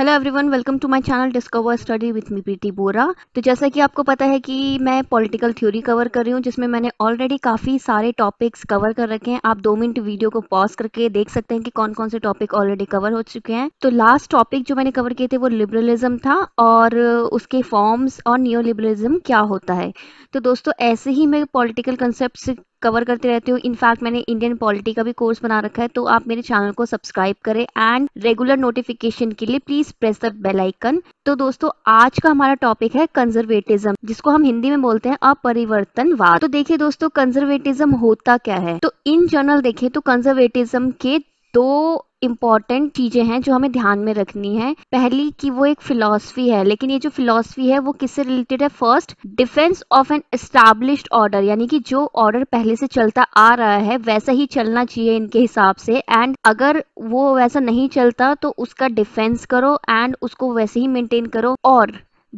hello everyone welcome to my channel discover study with me Preeti Bora तो जैसा कि आपको पता है कि मैं पॉलिटिकल थ्योरी कवर कर रही हूँ जिसमें मैंने ऑलरेडी काफ़ी सारे टॉपिक्स कवर कर रखे हैं आप दो मिनट वीडियो को पॉज करके देख सकते हैं कि कौन कौन से टॉपिक ऑलरेडी कवर हो चुके हैं तो लास्ट टॉपिक जो मैंने कवर किए थे वो लिबरलिज्म था और उसके फॉर्म्स और न्यू लिबरलिज्म क्या होता है तो दोस्तों ऐसे ही मैं पॉलिटिकल कंसेप्ट कवर करते रहती हूँ इनफैक्ट मैंने इंडियन पॉलिटी का भी कोर्स बना रखा है तो आप मेरे चैनल को सब्सक्राइब करें एंड रेगुलर नोटिफिकेशन के लिए please press the bell icon तो दोस्तों आज का हमारा टॉपिक है कंजर्वेटिज्म जिसको हम हिंदी में बोलते हैं अपरिवर्तनवाद तो देखिए दोस्तों कंजर्वेटिज्म होता क्या है तो इन जनरल देखे तो कंजर्वेटिज्म के दो इम्पॉर्टेंट चीज़ें हैं जो हमें ध्यान में रखनी है पहली कि वो एक फिलॉसफी है लेकिन ये जो फिलॉसफी है वो किससे रिलेटेड है first defence of an establish order यानी कि जो ऑर्डर पहले से चलता आ रहा है वैसा ही चलना चाहिए इनके हिसाब से एंड अगर वो वैसा नहीं चलता तो उसका डिफेंस करो एंड उसको वैसे ही मेंटेन करो और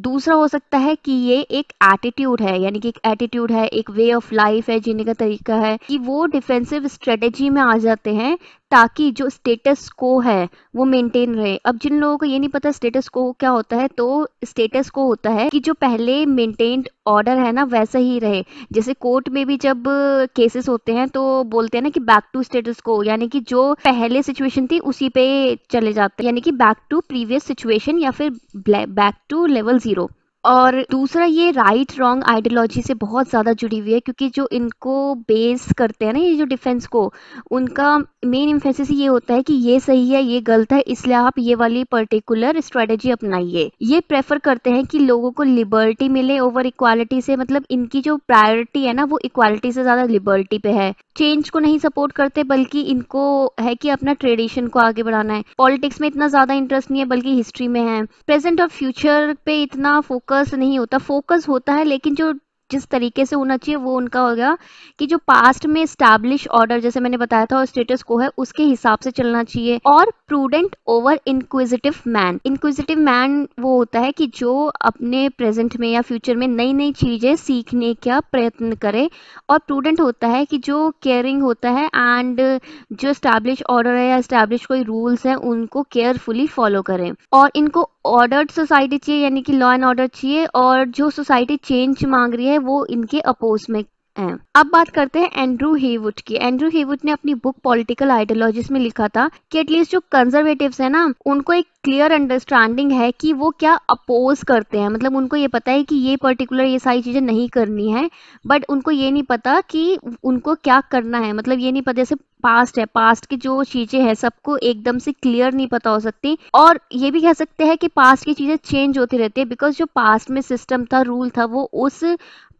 दूसरा हो सकता है कि ये एक एटीट्यूड है यानी कि एक एटीट्यूड है एक वे ऑफ लाइफ है जीने का तरीका है कि वो डिफेंसिव स्ट्रेटेजी में आ जाते हैं ताकि जो स्टेटस को है वो मेंटेन रहे अब जिन लोगों को ये नहीं पता स्टेटस को क्या होता है तो स्टेटस को होता है कि जो पहले मेंटेन्ड ऑर्डर है ना वैसा ही रहे जैसे कोर्ट में भी जब केसेस होते हैं तो बोलते हैं ना कि बैक टू स्टेटस को यानी कि जो पहले सिचुएशन थी उसी पे चले जाते हैं यानी कि बैक टू प्रीवियस सिचुएशन या फिर बैक टू लेवल जीरो और दूसरा ये राइट रॉन्ग आइडियोलॉजी से बहुत ज़्यादा जुड़ी हुई है क्योंकि जो इनको बेस करते हैं ना ये जो डिफेंस को उनका मेन इम्फेसिस ये होता है कि ये सही है ये गलत है इसलिए आप ये वाली पर्टिकुलर स्ट्रेटेजी अपनाइए ये प्रेफर करते हैं कि लोगों को लिबर्टी मिले ओवर इक्वालिटी से मतलब इनकी जो प्रायोरिटी है ना वो इक्वालिटी से ज़्यादा लिबर्टी पे है चेंज को नहीं सपोर्ट करते बल्कि इनको है कि अपना ट्रेडिशन को आगे बढ़ाना है पॉलिटिक्स में इतना ज्यादा इंटरेस्ट नहीं है बल्कि हिस्ट्री में है प्रेजेंट और फ्यूचर पे इतना फोकस नहीं होता फोकस होता है लेकिन जो जिस तरीके से होना चाहिए वो उनका हो गया कि जो पास्ट में स्टैब्लिश ऑर्डर जैसे मैंने बताया था और स्टेटस को है उसके हिसाब से चलना चाहिए और prudent over inquisitive man inquisitive man वो होता है कि जो अपने प्रेजेंट में या फ्यूचर में नई नई चीज़ें सीखने का प्रयत्न करे और प्रूडेंट होता है कि जो केयरिंग होता है एंड जो स्टैब्लिश ऑर्डर है या स्टैब्लिश कोई रूल्स हैं उनको केयरफुली फॉलो करें और इनको ऑर्डर्ड सोसाइटी चाहिए यानी कि लॉ एंड ऑर्डर चाहिए और जो सोसाइटी चेंज मांग रही है वो इनके अपोज में अब बात करते हैं एंड्रू हीवुड की एंड्रू हीवुड ने अपनी बुक पॉलिटिकल आइडियोलॉजीज में लिखा था कि एटलीस्ट जो कंजर्वेटिव्स है ना उनको एक क्लियर अंडरस्टैंडिंग है कि वो क्या अपोज करते हैं मतलब उनको ये पता है कि ये पर्टिकुलर ये सारी चीज़ें नहीं करनी है बट उनको ये नहीं पता कि उनको क्या करना है मतलब ये नहीं पता जैसे पास्ट है पास्ट की जो चीज़ें हैं सबको एकदम से क्लियर नहीं पता हो सकती और ये भी कह सकते हैं कि पास्ट की चीज़ें चेंज होती रहती है बिकॉज जो पास्ट में सिस्टम था रूल था वो उस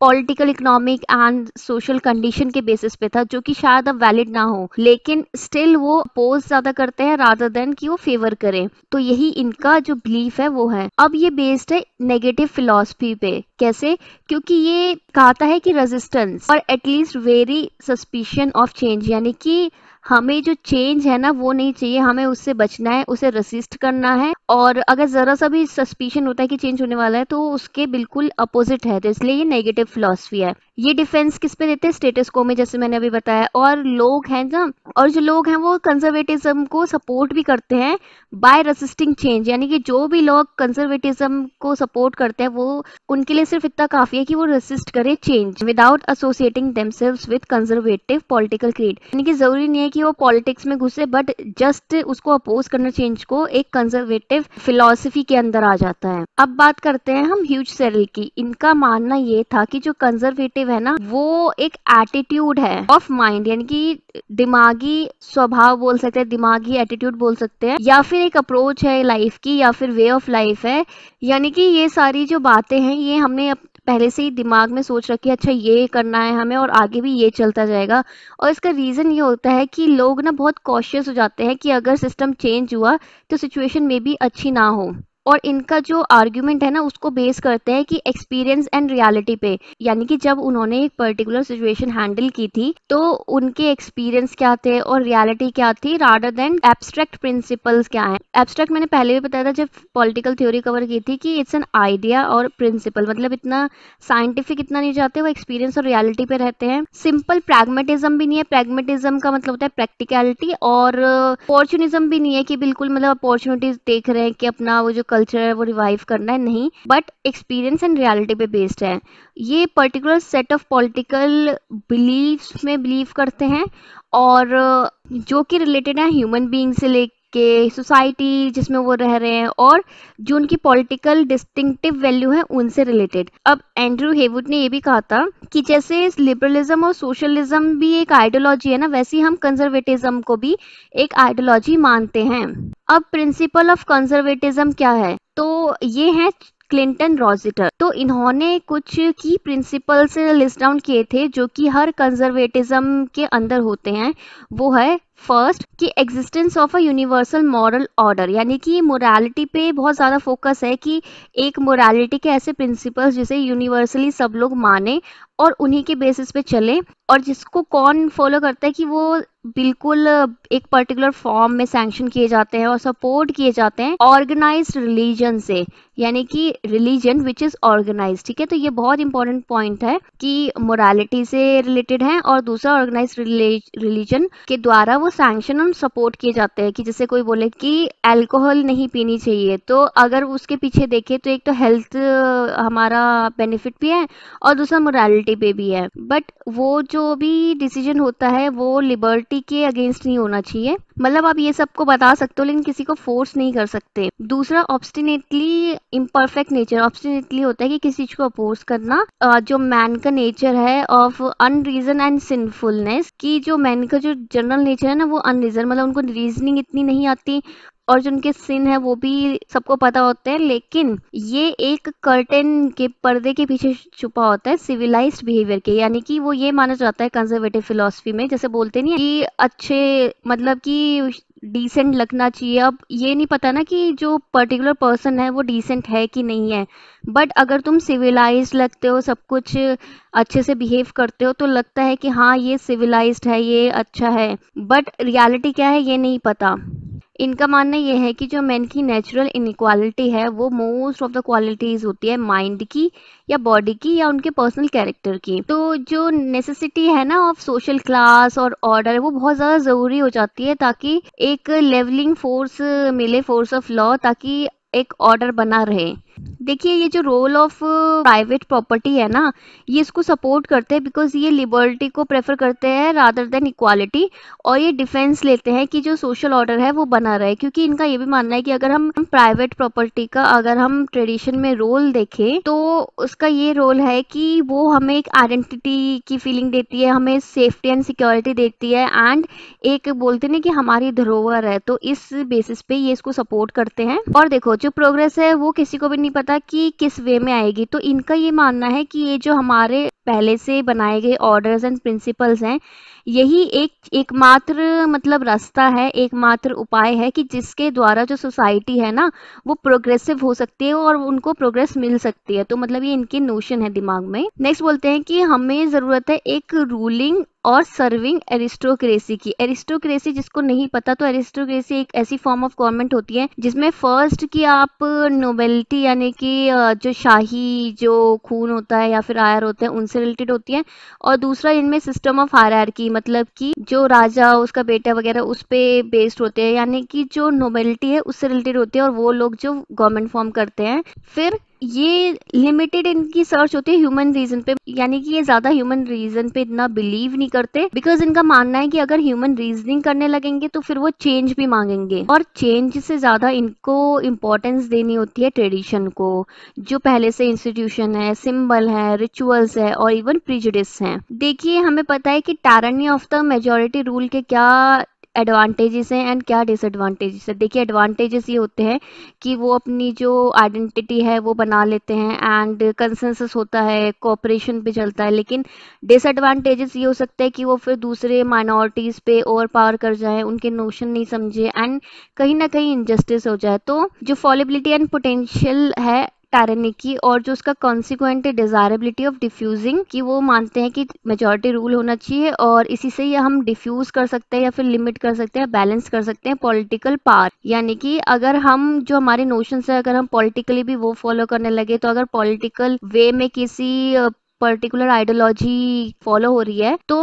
political economic and social condition के बेसिस पे था जो कि शायद अब वैलिड ना हो लेकिन स्टिल वो अपोज ज्यादा करते हैं राधर देन कि वो फेवर करें तो यही इनका जो बिलीफ है वो है अब ये बेस्ड है नेगेटिव फिलोसफी पे कैसे क्योंकि ये कहता है कि रेजिस्टेंस और at least very suspicion of change यानी कि हमें जो चेंज है ना वो नहीं चाहिए हमें उससे बचना है उसे रसिस्ट करना है और अगर ज़रा सा भी सस्पिशन होता है कि चेंज होने वाला है तो उसके बिल्कुल अपोजिट है तो इसलिए ये नेगेटिव फिलोसफी है ये डिफेंस किस पे देते हैं स्टेटस को में जैसे मैंने अभी बताया और लोग हैं ना और जो लोग हैं वो कंजर्वेटिज्म को सपोर्ट भी करते हैं बाय रेसिस्टिंग चेंज यानी कि जो भी लोग कंजर्वेटिज्म को सपोर्ट करते हैं वो उनके लिए सिर्फ इतना काफी है कि वो रेसिस्ट करें change without associating themselves with conservative political creed यानी कि जरूरी नहीं है कि वो पॉलिटिक्स में घुसे बट जस्ट उसको अपोज करना चेंज को एक कंजर्वेटिव फिलोसफी के अंदर आ जाता है अब बात करते हैं हम ह्यूज सेरल की इनका मानना ये था कि जो कंजर्वेटिव पर्सपेक्टिव है ना वो एक एटीट्यूड है ऑफ माइंड यानी कि दिमागी स्वभाव बोल सकते हैं दिमागी एटीट्यूड बोल सकते हैं या फिर एक अप्रोच है लाइफ की या फिर वे ऑफ लाइफ है यानी कि ये सारी जो बातें हैं ये हमने पहले से ही दिमाग में सोच रखी है अच्छा ये करना है हमें और आगे भी ये चलता जाएगा और इसका रीज़न ये होता है कि लोग ना बहुत कॉशियस हो जाते हैं कि अगर सिस्टम चेंज हुआ तो सिचुएशन में भी अच्छी ना हो और इनका जो आर्ग्यूमेंट है ना उसको बेस करते हैं कि एक्सपीरियंस एंड रियलिटी पे यानी कि जब उन्होंने एक पर्टिकुलर सिचुएशन हैंडल की थी तो उनके एक्सपीरियंस क्या थे और रियलिटी क्या थी रादर देन एब्स्ट्रैक्ट प्रिंसिपल्स क्या है एब्स्ट्रैक्ट मैंने पहले भी बताया था जब पॉलिटिकल थ्योरी कवर की थी कि इट्स एन आइडिया और प्रिंसिपल मतलब इतना साइंटिफिक इतना नहीं जाते वो एक्सपीरियंस और रियालिटी पे रहते हैं सिंपल प्रैगमेटिज्म भी नहीं है प्रैगमेटिज्म का मतलब होता है प्रैक्टिकलिटी और अपॉर्चुनिज्म भी नहीं है कि बिल्कुल मतलब अपॉर्चुनिटीज देख रहे हैं कि अपना वो जो कल्चर है वो रिवाइव करना है नहीं बट एक्सपीरियंस एंड रियलिटी पे बेस्ड है ये particular set of political beliefs में बिलीव करते हैं और जो कि रिलेटेड है ह्यूमन बींग से ले के सोसाइटी जिसमें वो रह रहे हैं और जो उनकी पॉलिटिकल डिस्टिंक्टिव वैल्यू है उनसे रिलेटेड अब एंड्रू हेवुड ने ये भी कहा था कि जैसे लिबरलिज्म और सोशलिज्म भी एक आइडियोलॉजी है ना वैसे हम कंजर्वेटिज्म को भी एक आइडियोलॉजी मानते हैं अब प्रिंसिपल ऑफ कंजर्वेटिज्म क्या है तो ये है क्लिंटन रॉजिटर तो इन्होंने कुछ की प्रिंसिपल्स लिस्ट डाउन किए थे जो कि हर कंजर्वेटिज्म के अंदर होते हैं वो है फर्स्ट कि existence of a universal moral order यानी कि मोरालिटी पे बहुत ज़्यादा फोकस है कि एक मोरालिटी के ऐसे प्रिंसिपल्स जिसे यूनिवर्सली सब लोग माने और उन्हीं के बेसिस पे चले और जिसको कौन फॉलो करता है कि वो बिल्कुल एक पर्टिकुलर फॉर्म में सैंक्शन किए जाते हैं और सपोर्ट किए जाते हैं ऑर्गेनाइज रिलीजन से यानी कि रिलीजन विच इज ऑर्गेनाइज ठीक है तो ये बहुत इंपॉर्टेंट पॉइंट है कि मोरालिटी से रिलेटेड है और दूसरा ऑर्गेनाइज रिलीजन के द्वारा वो सैंक्शन हम सपोर्ट किए जाते हैं कि जैसे कोई बोले कि अल्कोहल नहीं पीनी चाहिए तो अगर उसके पीछे देखें तो एक तो हेल्थ हमारा बेनिफिट भी है और दूसरा मोरालिटी पे भी है बट वो जो भी डिसीजन होता है वो लिबर्टी के अगेंस्ट नहीं होना चाहिए मतलब आप ये सबको बता सकते हो लेकिन किसी को फोर्स नहीं कर सकते दूसरा ऑब्स्टिनेटली इम्परफेक्ट नेचर ऑब्स्टिनेटली होता है कि किसी चीज को अपोज करना जो मैन का नेचर है ऑफ अनरीजन एंड सिंफुलनेस कि जो मैन का जो जनरल नेचर है ना वो अनरीजन मतलब उनको रीजनिंग इतनी नहीं आती और जो उनके सिन है वो भी सबको पता होते हैं लेकिन ये एक कर्टेन के पर्दे के पीछे छुपा होता है सिविलाइज बिहेवियर के यानी कि वो ये माना जाता है कंजर्वेटिव फिलोसफी में जैसे बोलते नहीं कि अच्छे मतलब कि डिसेंट लगना चाहिए अब ये नहीं पता ना कि जो पर्टिकुलर पर्सन है वो डिसेंट है कि नहीं है बट अगर तुम सिविलाइज लगते हो सब कुछ अच्छे से बिहेव करते हो तो लगता है कि हाँ ये सिविलाइज है ये अच्छा है बट रियलिटी क्या है ये नहीं पता इनका मानना यह है कि जो मैन की नेचुरल इनक्वालिटी है वो मोस्ट ऑफ द क्वालिटीज होती है माइंड की या बॉडी की या उनके पर्सनल कैरेक्टर की तो जो नेसेसिटी है ना ऑफ सोशल क्लास और ऑर्डर वो बहुत ज़्यादा ज़रूरी हो जाती है ताकि एक लेवलिंग फोर्स मिले फोर्स ऑफ लॉ ताकि एक ऑर्डर बना रहे देखिए ये जो रोल ऑफ प्राइवेट प्रॉपर्टी है ना ये इसको सपोर्ट करते हैं बिकॉज ये लिबर्टी को प्रेफर करते हैं रादर देन इक्वालिटी और ये डिफेंस लेते हैं कि जो सोशल ऑर्डर है वो बना रहे क्योंकि इनका ये भी मानना है कि अगर हम प्राइवेट प्रॉपर्टी का अगर हम ट्रेडिशन में रोल देखें तो उसका ये रोल है कि वो हमें एक आइडेंटिटी की फीलिंग देती है हमें सेफ्टी एंड सिक्योरिटी देती है एंड एक बोलते ना कि हमारी धरोहर है तो इस बेसिस पे ये इसको सपोर्ट करते हैं और देखो जो प्रोग्रेस है वो किसी को भी नहीं पता कि किस वे में आएगी तो इनका ये मानना है कि ये जो हमारे पहले से बनाए गए ऑर्डर्स एंड प्रिंसिपल्स हैं यही एक एकमात्र मतलब रास्ता है एकमात्र उपाय है कि जिसके द्वारा जो सोसाइटी है ना वो प्रोग्रेसिव हो सकती है और उनको प्रोग्रेस मिल सकती है तो मतलब ये इनके नोशन है दिमाग में नेक्स्ट बोलते हैं कि हमें ज़रूरत है एक रूलिंग और सर्विंग एरिस्टोक्रेसी की एरिस्टोक्रेसी जिसको नहीं पता तो एरिस्टोक्रेसी एक ऐसी फॉर्म ऑफ गवर्नमेंट होती है जिसमें फर्स्ट की आप नोबेलिटी यानी कि जो शाही जो खून होता है या फिर आयर होते हैं उनसे रिलेटेड होती है और दूसरा इनमें सिस्टम ऑफ हायर मतलब कि जो राजा उसका बेटा वगैरह उस पे बेस्ड होते हैं यानी कि जो नोबेलिटी है उससे रिलेटेड होते हैं और वो लोग जो गवर्नमेंट फॉर्म करते हैं फिर ये लिमिटेड इनकी सर्च होती है ह्यूमन रीजन पे यानी कि ये ज्यादा ह्यूमन रीजन पे इतना बिलीव नहीं करते बिकॉज इनका मानना है कि अगर ह्यूमन रीजनिंग करने लगेंगे तो फिर वो चेंज भी मांगेंगे और चेंज से ज्यादा इनको इम्पोर्टेंस देनी होती है ट्रेडिशन को जो पहले से इंस्टीट्यूशन है सिम्बल है रिचुअल्स है और इवन प्रिजडिस है देखिए हमें पता है कि tyranny of the majority rule के क्या एडवांटेजेस हैं एंड क्या डिसएडवांटेजेस है देखिए एडवांटेजेस ये होते हैं कि वो अपनी जो आइडेंटिटी है वो बना लेते हैं एंड कंसेंसस होता है कोऑपरेशन पे चलता है लेकिन डिसएडवांटेजेस ये हो सकता है कि वो फिर दूसरे माइनॉरिटीज़ पे ओवर पावर कर जाए उनके नोशन नहीं समझे एंड कहीं ना कहीं इनजस्टिस हो जाए तो जो फॉलेबिलिटी एंड पोटेंशियल है टायरनी की और जो उसका कॉन्सिक्वेंट डिजायरेबिलिटी ऑफ डिफ्यूजिंग कि वो मानते हैं कि मेजोरिटी रूल होना चाहिए और इसी से ही हम डिफ्यूज कर सकते हैं या फिर लिमिट कर सकते हैं बैलेंस कर सकते हैं पॉलिटिकल पावर यानी कि अगर हम जो हमारे नोशन है अगर हम पॉलिटिकली भी वो फॉलो करने लगे तो अगर पॉलिटिकल वे में किसी पर्टिकुलर आइडियोलॉजी फॉलो हो रही है तो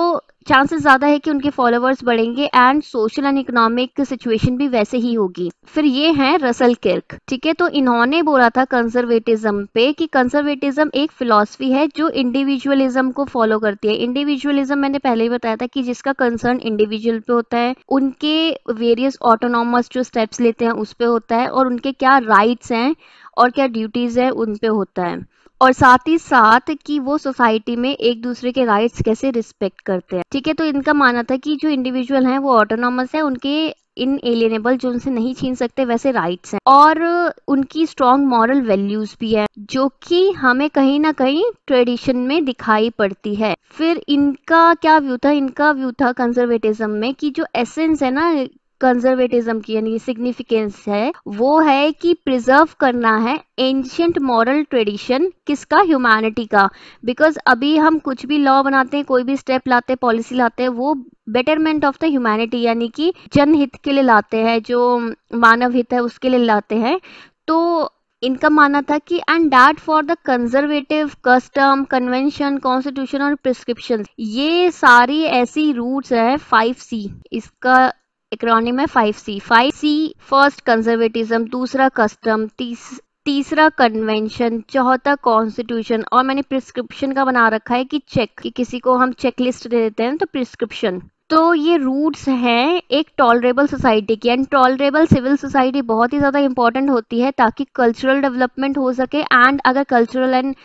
चांसेस ज़्यादा है कि उनके फॉलोअर्स बढ़ेंगे and social and economic situation भी वैसे ही होगी फिर ये हैं रसल किर्क ठीक है तो इन्होंने बोला था कंजर्वेटिज्म पे कि कंजर्वेटिज्म एक फिलॉसफी है जो इंडिविजुअलिज्म को फॉलो करती है इंडिविजुअलिज्म मैंने पहले ही बताया था कि जिसका कंसर्न इंडिविजुअल पे होता है उनके वेरियस ऑटोनॉमस जो स्टेप्स लेते हैं उस पर होता है और उनके क्या राइट्स हैं और क्या ड्यूटीज़ है उन पे होता है और साथ ही साथ कि वो सोसाइटी में एक दूसरे के राइट्स कैसे रिस्पेक्ट करते हैं ठीक है तो इनका मानना था कि जो इंडिविजुअल हैं वो ऑटोनॉमस है उनके इन एलियनेबल जो उनसे नहीं छीन सकते वैसे राइट्स हैं और उनकी स्ट्रॉन्ग मॉरल वैल्यूज भी है जो कि हमें कहीं ना कहीं ट्रेडिशन में दिखाई पड़ती है फिर इनका क्या व्यू था इनका व्यू था कंजर्वेटिज्म में कि जो एसेंस है ना कंजर्वेटिज्म की यानी सिग्निफिकेंस है वो है कि प्रिजर्व करना है एंशियंट मॉरल ट्रेडिशन किसका ह्यूमैनिटी का बिकॉज अभी हम कुछ भी लॉ बनाते हैं कोई भी स्टेप लाते हैं पॉलिसी लाते हैं वो बेटरमेंट ऑफ द ह्यूमैनिटी यानी कि जनहित के लिए लाते हैं जो मानव हित है उसके लिए लाते हैं तो इनका मानना था कि and that for the conservative custom convention constitution और प्रिस्क्रिप्शन ये सारी ऐसी रूट्स है फाइव सी इसका इक्रोनिम है five C five C first conservatism दूसरा कस्टम तीस, तीसरा कन्वेंशन चौथा कॉन्स्टिट्यूशन और मैंने प्रिस्क्रिप्शन का बना रखा है कि चेक कि किसी को हम चेकलिस्ट दे देते हैं तो प्रिस्क्रिप्शन तो ये रूट्स हैं एक टॉलरेबल सोसाइटी की एंड टॉलरेबल सिविल सोसाइटी बहुत ही ज़्यादा इंपॉर्टेंट होती है ताकि कल्चरल डेवलपमेंट हो सके एंड अगर कल्चरल एंड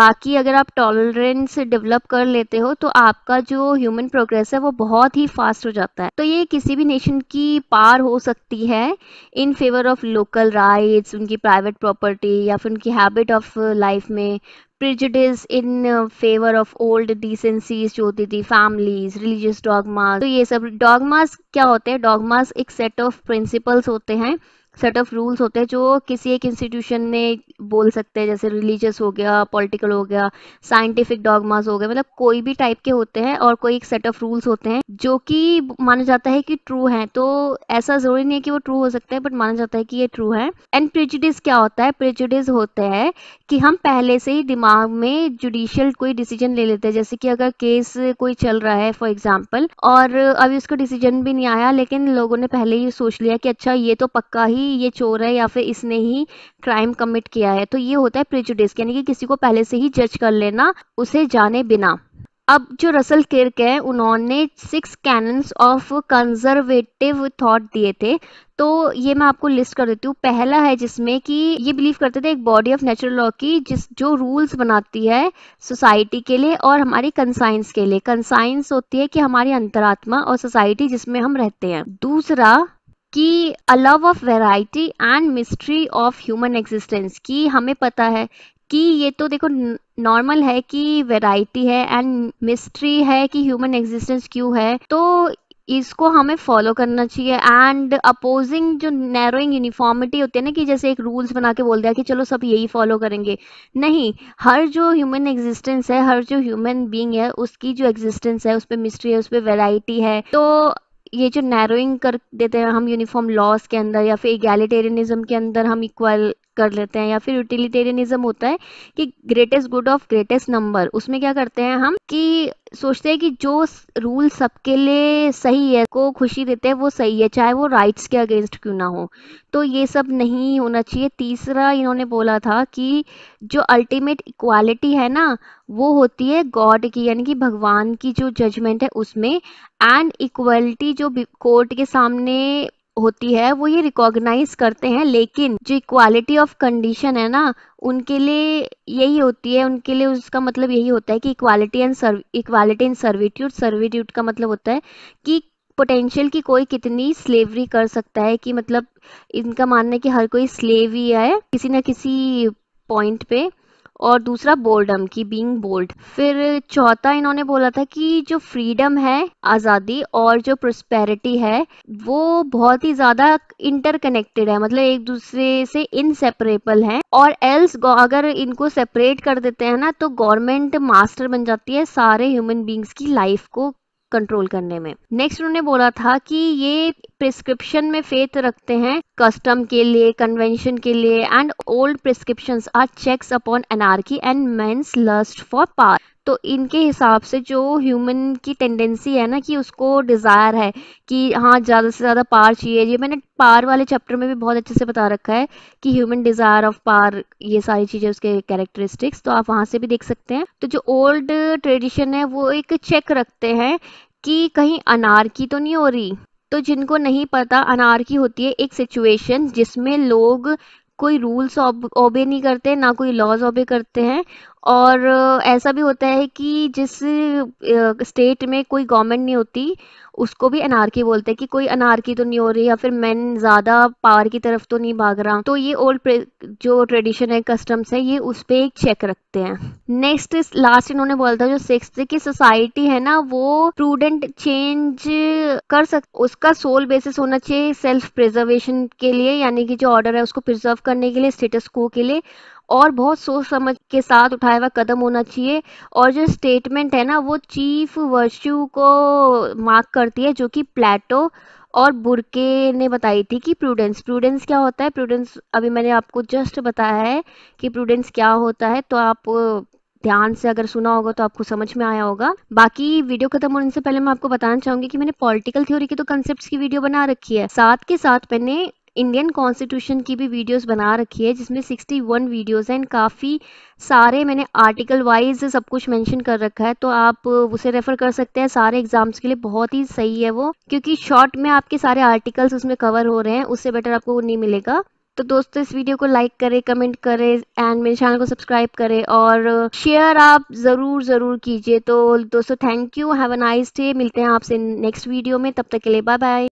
बाकी अगर आप टॉलरेंस डेवलप कर लेते हो तो आपका जो ह्यूमन प्रोग्रेस है वो बहुत ही फास्ट हो जाता है तो ये किसी भी नेशन की पार हो सकती है in favour of local rights उनकी प्राइवेट प्रॉपर्टी या फिर उनकी हैबिट ऑफ लाइफ में prejudice in favour of old decencies जो होती थी फैमिलीज रिलीजियस डॉगमास तो ये सब डॉगमास क्या होते हैं डॉगमास एक सेट ऑफ प्रिंसिपल्स होते हैं सेट ऑफ रूल्स होते हैं जो किसी एक इंस्टीट्यूशन में बोल सकते हैं जैसे रिलीजियस हो गया पॉलिटिकल हो गया साइंटिफिक डॉगमास हो गया मतलब कोई भी टाइप के होते हैं और कोई एक सेट ऑफ रूल्स होते हैं जो कि माना जाता है कि ट्रू है तो ऐसा जरूरी नहीं है कि वो ट्रू हो सकते हैं बट माना जाता है कि ये ट्रू है एंड प्रिजुडिस क्या होता है प्रिजुडिस होते हैं कि हम पहले से ही दिमाग में जुडिशियल कोई डिसीजन ले लेते हैं जैसे कि अगर केस कोई चल रहा है फॉर एग्जाम्पल और अभी उसका डिसीजन भी नहीं आया लेकिन लोगों ने पहले ही सोच लिया कि अच्छा ये तो पक्का ही ही ये चोर है या फिर इसने ही क्राइम कमिट किया है तो ये होता है प्रिजुडिस यानी कि किसी को पहले से ही जज कर लेना उसे जाने बिना अब जो रसल किर्क है उन्होंने six canons of conservative thought दिए थे तो ये मैं आपको लिस्ट कर देती हूँ पहला है जिसमें कि ये बिलीव करते थे एक बॉडी ऑफ नेचुरल लॉ की जिस जो रूल्स बनाती है सोसाइटी के लिए और हमारी कंसाइंस के लिए कंसाइंस होती है कि हमारी अंतरात्मा और सोसाइटी जिसमें हम रहते हैं दूसरा कि a love of variety and mystery of human existence कि हमें पता है कि ये तो देखो नॉर्मल है कि वैरायटी है एंड मिस्ट्री है कि ह्यूमन एग्जिस्टेंस क्यों है तो इसको हमें फॉलो करना चाहिए एंड अपोजिंग जो नैरोइंग यूनिफॉर्मिटी होती है ना कि जैसे एक रूल्स बना के बोल दिया कि चलो सब यही फॉलो करेंगे नहीं हर जो ह्यूमन एग्जिस्टेंस है हर जो ह्यूमन बीइंग है उसकी जो एग्जिस्टेंस है उस पर मिस्ट्री है उस पर वेराइटी है तो ये जो नैरोइंग कर देते हैं हम यूनिफॉर्म लॉस के अंदर या फिर इगैलीटेरियनिज्म के अंदर हम इक्वल कर लेते हैं या फिर यूटिलिटेरियनिज्म होता है कि greatest good of greatest number उसमें क्या करते हैं हम कि सोचते हैं कि जो रूल सबके लिए सही है को खुशी देते हैं वो सही है चाहे वो राइट्स के अगेंस्ट क्यों ना हो तो ये सब नहीं होना चाहिए तीसरा इन्होंने बोला था कि जो अल्टीमेट इक्वालिटी है ना वो होती है गॉड की यानी कि भगवान की जो जजमेंट है उसमें एंड इक्वलिटी जो कोर्ट के सामने होती है वो ये रिकॉग्नाइज करते हैं लेकिन जो इक्वालिटी ऑफ कंडीशन है ना उनके लिए यही होती है उनके लिए उसका मतलब यही होता है कि equality and serve equality in servitude servitude का मतलब होता है कि पोटेंशियल की कोई कितनी स्लेवरी कर सकता है कि मतलब इनका मानना है कि हर कोई स्लेव ही है किसी ना किसी पॉइंट पे और दूसरा बोल्डम की बीइंग बोल्ड फिर चौथा इन्होंने बोला था कि जो फ्रीडम है आज़ादी और जो प्रोस्पेरिटी है वो बहुत ही ज़्यादा इंटरकनेक्टेड है मतलब एक दूसरे से इनसेपरेबल है और एल्स अगर इनको सेपरेट कर देते हैं ना तो गवर्नमेंट मास्टर बन जाती है सारे ह्यूमन बींग्स की लाइफ को कंट्रोल करने में नेक्स्ट उन्होंने बोला था कि ये प्रिस्क्रिप्शन में फेथ रखते हैं कस्टम के लिए कन्वेंशन के लिए and old prescription are checks upon anarchy and men's lust for power तो इनके हिसाब से जो ह्यूमन की टेंडेंसी है ना कि उसको डिज़ायर है कि हाँ ज़्यादा से ज़्यादा पार चाहिए ये मैंने पार वाले चैप्टर में भी बहुत अच्छे से बता रखा है कि ह्यूमन डिज़ायर ऑफ पार ये सारी चीज़ें उसके कैरेक्टरिस्टिक्स तो आप वहाँ से भी देख सकते हैं तो जो ओल्ड ट्रेडिशन है वो एक चेक रखते हैं कि कहीं अनार की तो नहीं हो रही तो जिनको नहीं पता अनार की होती है एक सिचुएशन जिसमें लोग कोई रूल्स ओबे नहीं करते ना कोई लॉज ओबे करते हैं और ऐसा भी होता है कि जिस स्टेट में कोई गवर्नमेंट नहीं होती उसको भी अनारकी बोलते हैं कि कोई अनारकी तो नहीं हो रही या फिर मैन ज़्यादा पावर की तरफ तो नहीं भाग रहा तो ये ओल्ड जो ट्रेडिशन है कस्टम्स है ये उस पर एक चेक रखते हैं नेक्स्ट लास्ट इन्होंने बोला था जो सिक्स की सोसाइटी है ना वो प्रूडेंट चेंज कर सक उसका सोल बेसिस होना चाहिए सेल्फ प्रिजर्वेशन के लिए यानी कि जो ऑर्डर है उसको प्रिजर्व करने के लिए स्टेटस को के लिए और बहुत सोच समझ के साथ उठाया हुआ कदम होना चाहिए और जो स्टेटमेंट है ना वो चीफ वर्श्यू को मार्क करती है जो कि प्लेटो और बुरके ने बताई थी कि प्रूडेंस प्रूडेंस क्या होता है प्रूडेंस अभी मैंने आपको जस्ट बताया है कि प्रूडेंस क्या होता है तो आप ध्यान से अगर सुना होगा तो आपको समझ में आया होगा बाकी वीडियो खत्म होने से पहले मैं आपको बताना चाहूंगी कि मैंने पॉलिटिकल थ्योरी के तो कंसेप्ट की वीडियो बना रखी है साथ के साथ मैंने इंडियन कॉन्स्टिट्यूशन की भी वीडियोस बना रखी है जिसमें 61 वीडियोस हैं काफ़ी सारे मैंने आर्टिकल वाइज सब कुछ मेंशन कर रखा है तो आप उसे रेफ़र कर सकते हैं सारे एग्जाम्स के लिए बहुत ही सही है वो क्योंकि शॉर्ट में आपके सारे आर्टिकल्स उसमें कवर हो रहे हैं उससे बेटर आपको नहीं मिलेगा तो दोस्तों इस वीडियो को लाइक करें कमेंट करें एंड मेरे चैनल को सब्सक्राइब करें और शेयर आप ज़रूर ज़रूर कीजिए तो दोस्तों thank you have a nice day मिलते हैं आपसे नेक्स्ट वीडियो में तब तक के लिए बाय बाय